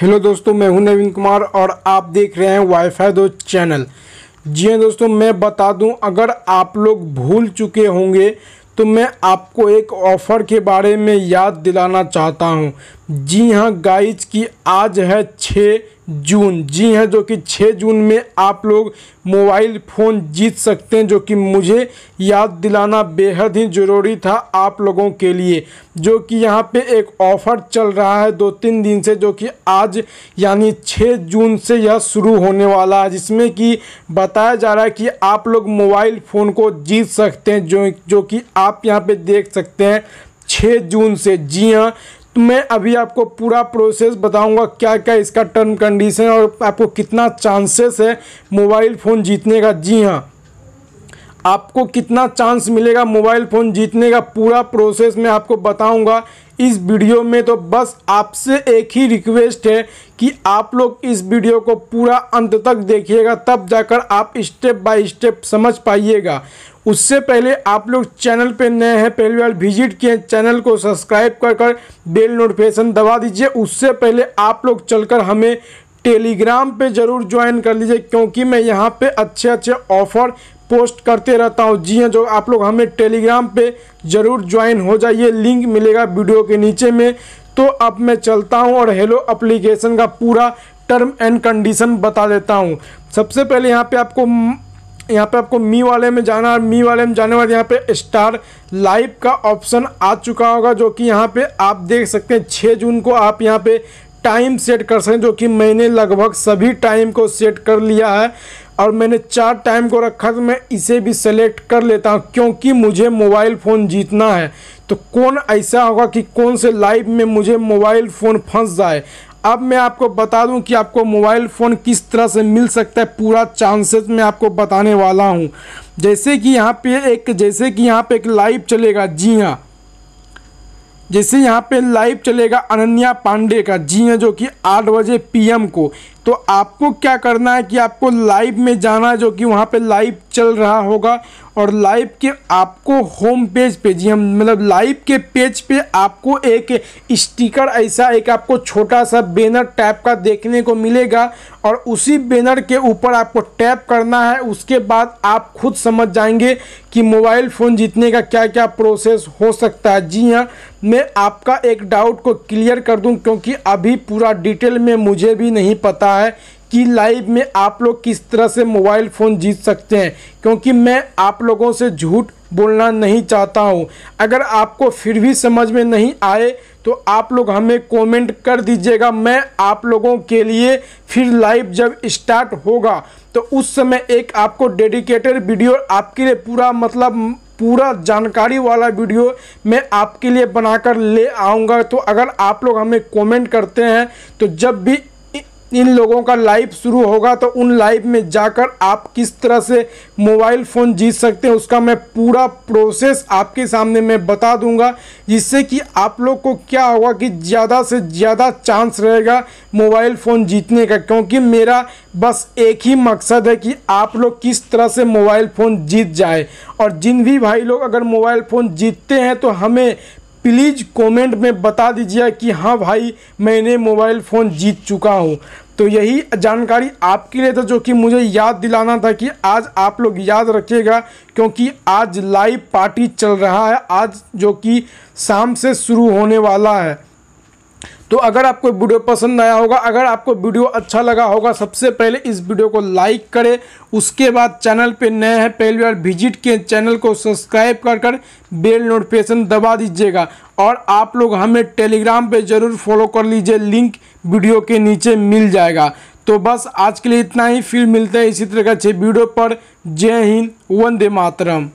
hello दोस्तों मैं हूं नवीन कुमार और आप देख रहे हैं वाईफाई दो चैनल जी हाँ दोस्तों मैं बता दूं अगर आप लोग भूल चुके होंगे तो मैं आपको एक ऑफ़र के बारे में याद दिलाना चाहता हूं जी हाँ गाइज की आज है छः जून जी हाँ जो कि 6 जून में आप लोग मोबाइल फ़ोन जीत सकते हैं जो कि मुझे याद दिलाना बेहद ही ज़रूरी था आप लोगों के लिए जो कि यहाँ पे एक ऑफ़र चल रहा है दो तीन दिन से जो कि आज यानी 6 जून से यह शुरू होने वाला है जिसमें कि बताया जा रहा है कि आप लोग मोबाइल फ़ोन को जीत सकते हैं जो जो कि आप यहाँ पर देख सकते हैं छः जून से जी हाँ तो मैं अभी आपको पूरा प्रोसेस बताऊंगा क्या क्या इसका टर्म कंडीशन और आपको कितना चांसेस है मोबाइल फ़ोन जीतने का जी हाँ आपको कितना चांस मिलेगा मोबाइल फ़ोन जीतने का पूरा प्रोसेस मैं आपको बताऊंगा इस वीडियो में तो बस आपसे एक ही रिक्वेस्ट है कि आप लोग इस वीडियो को पूरा अंत तक देखिएगा तब जाकर आप स्टेप बाय स्टेप समझ पाइएगा उससे पहले आप लोग चैनल पे नए हैं पहली बार विजिट किए चैनल को सब्सक्राइब कर कर बेल नोटिफिकेशन दबा दीजिए उससे पहले आप लोग चलकर हमें टेलीग्राम पे ज़रूर ज्वाइन कर लीजिए क्योंकि मैं यहाँ पे अच्छे अच्छे ऑफ़र पोस्ट करते रहता हूँ जी हाँ जो आप लोग हमें टेलीग्राम पे ज़रूर ज्वाइन हो जाइए लिंक मिलेगा वीडियो के नीचे में तो अब मैं चलता हूँ और हेलो अप्लीकेशन का पूरा टर्म एंड कंडीशन बता देता हूँ सबसे पहले यहाँ पे आपको यहाँ पे आपको मी वाले में जाना है मी वाले में जाने वाले यहाँ पे स्टार लाइव का ऑप्शन आ चुका होगा जो कि यहाँ पे आप देख सकते हैं छः जून को आप यहाँ पे टाइम सेट कर सकें जो कि मैंने लगभग सभी टाइम को सेट कर लिया है और मैंने चार टाइम को रखा तो मैं इसे भी सेलेक्ट कर लेता हूँ क्योंकि मुझे मोबाइल फ़ोन जीतना है तो कौन ऐसा होगा कि कौन से लाइव में मुझे मोबाइल फ़ोन फंस जाए अब मैं आपको बता दूं कि आपको मोबाइल फ़ोन किस तरह से मिल सकता है पूरा चांसेस मैं आपको बताने वाला हूं जैसे कि यहाँ पे एक जैसे कि यहाँ पे एक लाइव चलेगा जी हाँ जैसे यहाँ पे लाइव चलेगा अनन्या पांडे का जी हाँ जो कि आठ बजे पीएम को तो आपको क्या करना है कि आपको लाइव में जाना जो कि वहाँ पे लाइव चल रहा होगा और लाइव के आपको होम पेज पे जी हम मतलब लाइव के पेज पे आपको एक स्टिकर ऐसा एक आपको छोटा सा बैनर टाइप का देखने को मिलेगा और उसी बैनर के ऊपर आपको टैप करना है उसके बाद आप खुद समझ जाएंगे कि मोबाइल फ़ोन जीतने का क्या क्या प्रोसेस हो सकता है जी हाँ मैं आपका एक डाउट को क्लियर कर दूं क्योंकि अभी पूरा डिटेल में मुझे भी नहीं पता है कि लाइव में आप लोग किस तरह से मोबाइल फ़ोन जीत सकते हैं क्योंकि मैं आप लोगों से झूठ बोलना नहीं चाहता हूं अगर आपको फिर भी समझ में नहीं आए तो आप लोग हमें कमेंट कर दीजिएगा मैं आप लोगों के लिए फिर लाइव जब स्टार्ट होगा तो उस समय एक आपको डेडिकेटेड वीडियो आपके लिए पूरा मतलब पूरा जानकारी वाला वीडियो मैं आपके लिए बनाकर ले आऊँगा तो अगर आप लोग हमें कमेंट करते हैं तो जब भी इन लोगों का लाइव शुरू होगा तो उन लाइव में जाकर आप किस तरह से मोबाइल फ़ोन जीत सकते हैं उसका मैं पूरा प्रोसेस आपके सामने मैं बता दूंगा जिससे कि आप लोग को क्या होगा कि ज़्यादा से ज़्यादा चांस रहेगा मोबाइल फ़ोन जीतने का क्योंकि मेरा बस एक ही मकसद है कि आप लोग किस तरह से मोबाइल फ़ोन जीत जाए और जिन भी भाई लोग अगर मोबाइल फ़ोन जीतते हैं तो हमें प्लीज़ कमेंट में बता दीजिए कि हाँ भाई मैंने मोबाइल फ़ोन जीत चुका हूँ तो यही जानकारी आपके लिए था जो कि मुझे याद दिलाना था कि आज आप लोग याद रखिएगा क्योंकि आज लाइव पार्टी चल रहा है आज जो कि शाम से शुरू होने वाला है तो अगर आपको वीडियो पसंद आया होगा अगर आपको वीडियो अच्छा लगा होगा सबसे पहले इस वीडियो को लाइक करें उसके बाद चैनल पे नए हैं पहली बार विजिट किए चैनल को सब्सक्राइब कर कर बेल नोटिफिकेशन दबा दीजिएगा और आप लोग हमें टेलीग्राम पे ज़रूर फॉलो कर लीजिए लिंक वीडियो के नीचे मिल जाएगा तो बस आज के लिए इतना ही फिर मिलते हैं इसी तरह के अच्छे वीडियो पर जय हिंद वंदे मातरम